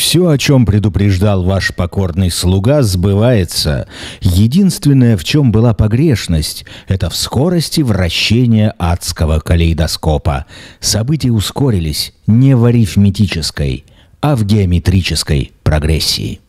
Все, о чем предупреждал ваш покорный слуга, сбывается. Единственное, в чем была погрешность, это в скорости вращения адского калейдоскопа. События ускорились не в арифметической, а в геометрической прогрессии.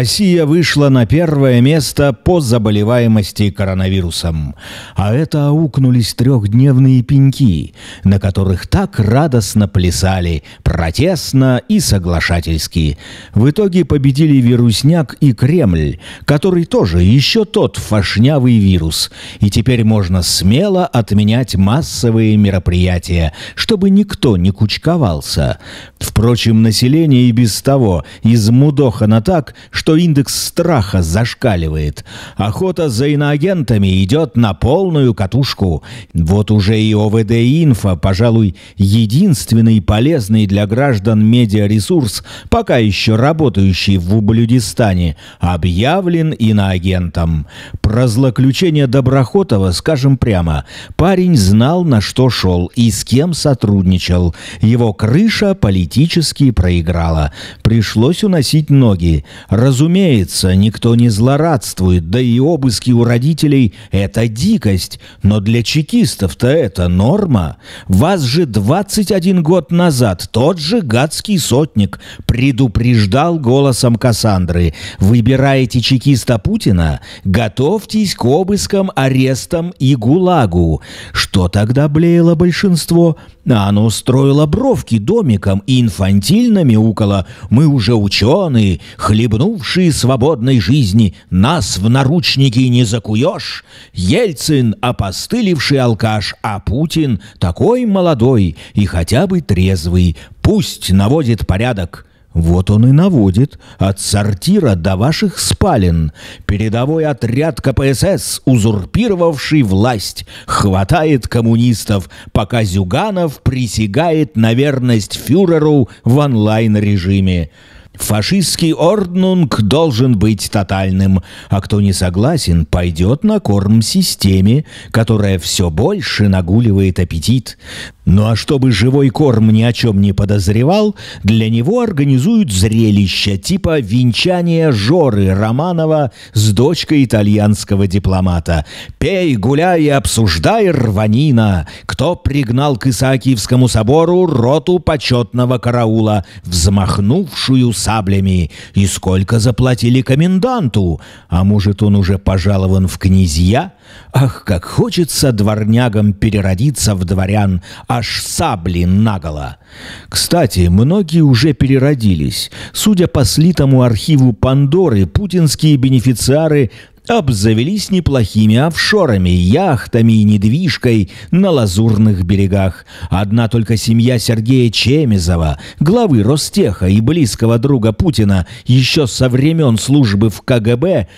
Россия вышла на первое место по заболеваемости коронавирусом. А это аукнулись трехдневные пеньки, на которых так радостно плясали, протестно и соглашательски. В итоге победили вирусняк и Кремль, который тоже еще тот фашнявый вирус. И теперь можно смело отменять массовые мероприятия, чтобы никто не кучковался. Впрочем, население и без того измудохано так, что что индекс страха зашкаливает. Охота за иноагентами идет на полную катушку. Вот уже и ОВД-инфо, пожалуй, единственный полезный для граждан медиаресурс, пока еще работающий в Ублюдистане, объявлен иноагентом. Про злоключение Доброхотова скажем прямо. Парень знал, на что шел и с кем сотрудничал. Его крыша политически проиграла. Пришлось уносить ноги. Разумеется, Разумеется, никто не злорадствует, да и обыски у родителей – это дикость, но для чекистов-то это норма. Вас же 21 год назад тот же гадский сотник предупреждал голосом Кассандры «Выбираете чекиста Путина? Готовьтесь к обыскам, арестам и ГУЛАГу». Что тогда блеяло большинство? Оно строило бровки домиком и инфантильно мяукало «Мы уже ученые, хлебнувшие души свободной жизни нас в наручники не закуешь. Ельцин — опостылевший алкаш, а Путин — такой молодой и хотя бы трезвый. Пусть наводит порядок». Вот он и наводит. От сортира до ваших спален. Передовой отряд КПСС, узурпировавший власть, хватает коммунистов, пока Зюганов присягает на верность фюреру в онлайн-режиме. Фашистский орднунг должен быть тотальным, а кто не согласен, пойдет на корм системе, которая все больше нагуливает аппетит. Ну а чтобы живой корм ни о чем не подозревал, для него организуют зрелище типа венчания Жоры Романова с дочкой итальянского дипломата. «Пей, гуляй и обсуждай, рванина! Кто пригнал к Исаакиевскому собору роту почетного караула, взмахнувшую собой?» саблями, и сколько заплатили коменданту, а может, он уже пожалован в князья? Ах, как хочется дворнягам переродиться в дворян, аж сабли наголо. Кстати, многие уже переродились. Судя по слитому архиву Пандоры, путинские бенефициары обзавелись неплохими офшорами, яхтами и недвижкой на лазурных берегах. Одна только семья Сергея Чемизова, главы Ростеха и близкого друга Путина еще со времен службы в КГБ,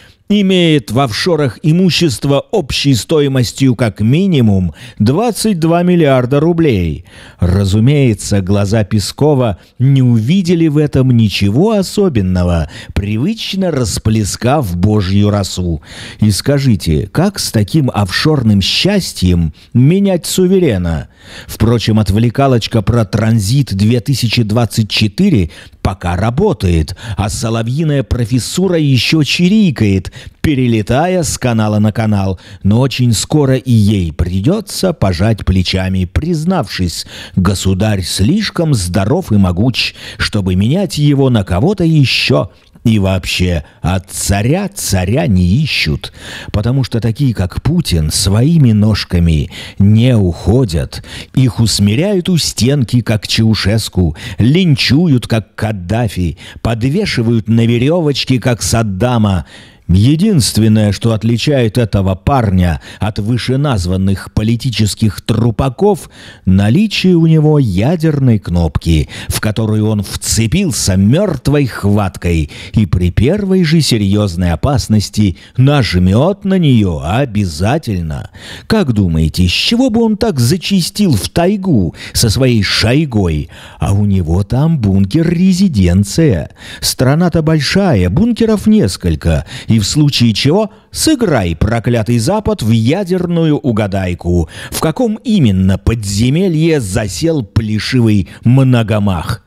имеет в офшорах имущество общей стоимостью как минимум 22 миллиарда рублей. Разумеется, глаза Пескова не увидели в этом ничего особенного, привычно расплескав божью росу. И скажите, как с таким офшорным счастьем менять суверена? Впрочем, отвлекалочка про транзит 2024 пока работает, а соловьиная профессура еще чирикает, перелетая с канала на канал, но очень скоро и ей придется пожать плечами, признавшись, государь слишком здоров и могуч, чтобы менять его на кого-то еще и вообще, от царя царя не ищут, потому что такие, как Путин, своими ножками не уходят. Их усмиряют у стенки, как Чаушеску, линчуют, как Каддафи, подвешивают на веревочке, как Саддама. Единственное, что отличает этого парня от вышеназванных политических трупаков, наличие у него ядерной кнопки, в которую он вцепился мертвой хваткой и при первой же серьезной опасности нажмет на нее обязательно. Как думаете, с чего бы он так зачистил в тайгу со своей шайгой? А у него там бункер-резиденция. Страна-то большая, бункеров несколько, и в случае чего сыграй, проклятый Запад, в ядерную угадайку, в каком именно подземелье засел плешивый многомах.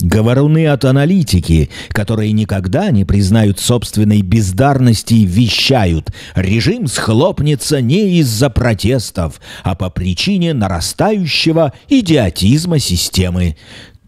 Говоруны от аналитики, которые никогда не признают собственной бездарности, вещают. Режим схлопнется не из-за протестов, а по причине нарастающего идиотизма системы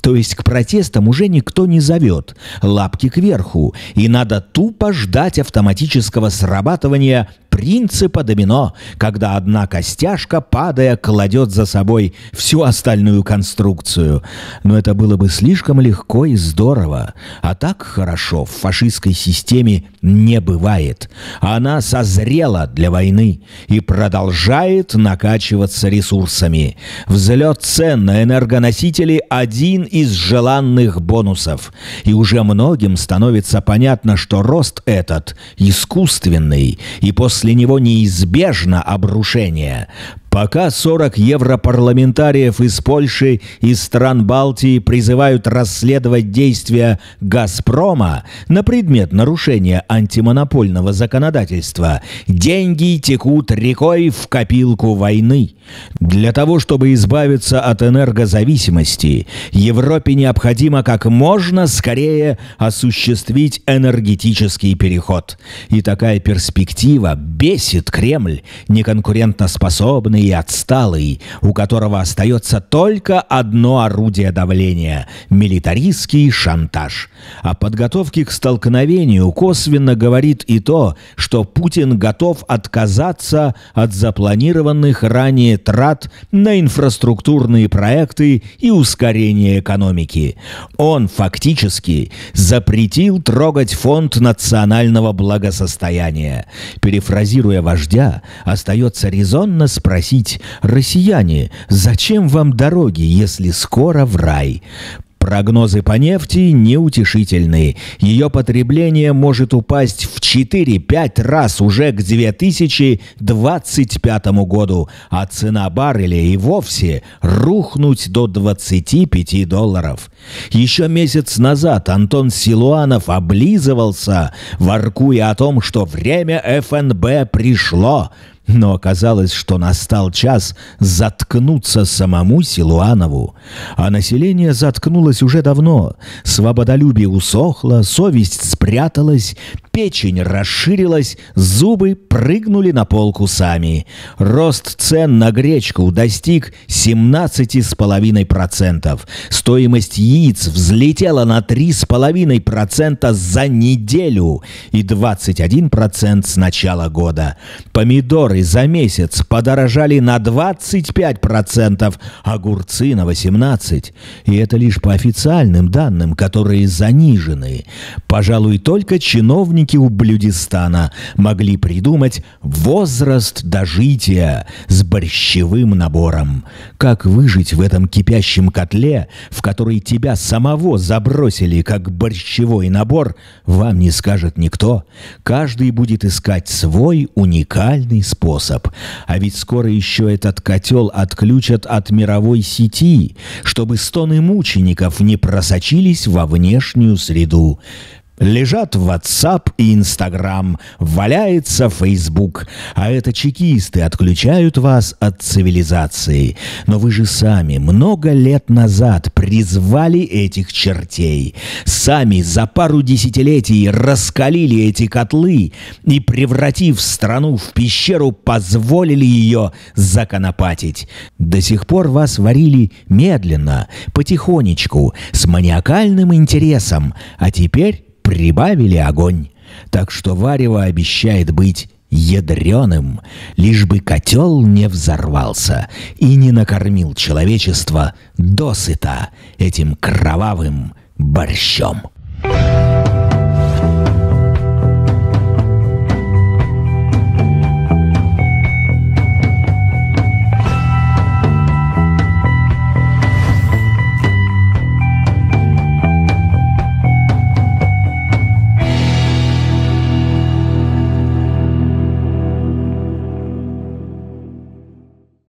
то есть к протестам, уже никто не зовет. Лапки кверху, и надо тупо ждать автоматического срабатывания принципа домино, когда одна костяшка, падая, кладет за собой всю остальную конструкцию. Но это было бы слишком легко и здорово. А так хорошо в фашистской системе не бывает. Она созрела для войны и продолжает накачиваться ресурсами. Взлет цен на энергоносители – один из желанных бонусов. И уже многим становится понятно, что рост этот искусственный, и после после него неизбежно обрушение, Пока 40 европарламентариев из Польши и стран Балтии призывают расследовать действия «Газпрома» на предмет нарушения антимонопольного законодательства, деньги текут рекой в копилку войны. Для того, чтобы избавиться от энергозависимости, Европе необходимо как можно скорее осуществить энергетический переход. И такая перспектива бесит Кремль, неконкурентоспособный отсталый, у которого остается только одно орудие давления – милитаристский шантаж. О подготовке к столкновению косвенно говорит и то, что Путин готов отказаться от запланированных ранее трат на инфраструктурные проекты и ускорение экономики. Он фактически запретил трогать фонд национального благосостояния. Перефразируя вождя, остается резонно спросить, мстить, россияне, зачем вам дороги, если скоро в рай? Прогнозы по нефти неутешительны. Ее потребление может упасть в 4-5 раз уже к 2025 году, а цена барреля и вовсе рухнуть до 25 долларов. Еще месяц назад Антон Силуанов облизывался, воркуя о том, что время ФНБ пришло – но оказалось, что настал час заткнуться самому Силуанову. А население заткнулось уже давно. Свободолюбие усохло, совесть спряталась, печень расширилась, зубы прыгнули на полку сами. Рост цен на гречку достиг 17,5%. Стоимость яиц взлетела на 3,5% за неделю и 21% с начала года. Помидоры за месяц подорожали на 25%, огурцы на 18%. И это лишь по официальным данным, которые занижены. Пожалуй, и только чиновники у Блюдистана могли придумать возраст дожития с борщевым набором. Как выжить в этом кипящем котле, в который тебя самого забросили как борщевой набор, вам не скажет никто. Каждый будет искать свой уникальный способ. А ведь скоро еще этот котел отключат от мировой сети, чтобы стоны мучеников не просочились во внешнюю среду. Лежат WhatsApp и Instagram, валяется Facebook. А это чекисты отключают вас от цивилизации. Но вы же сами много лет назад призвали этих чертей. Сами за пару десятилетий раскалили эти котлы и, превратив страну в пещеру, позволили ее законопатить. До сих пор вас варили медленно, потихонечку, с маниакальным интересом. А теперь прибавили огонь. Так что варево обещает быть ядреным, лишь бы котел не взорвался и не накормил человечество досыта этим кровавым борщом.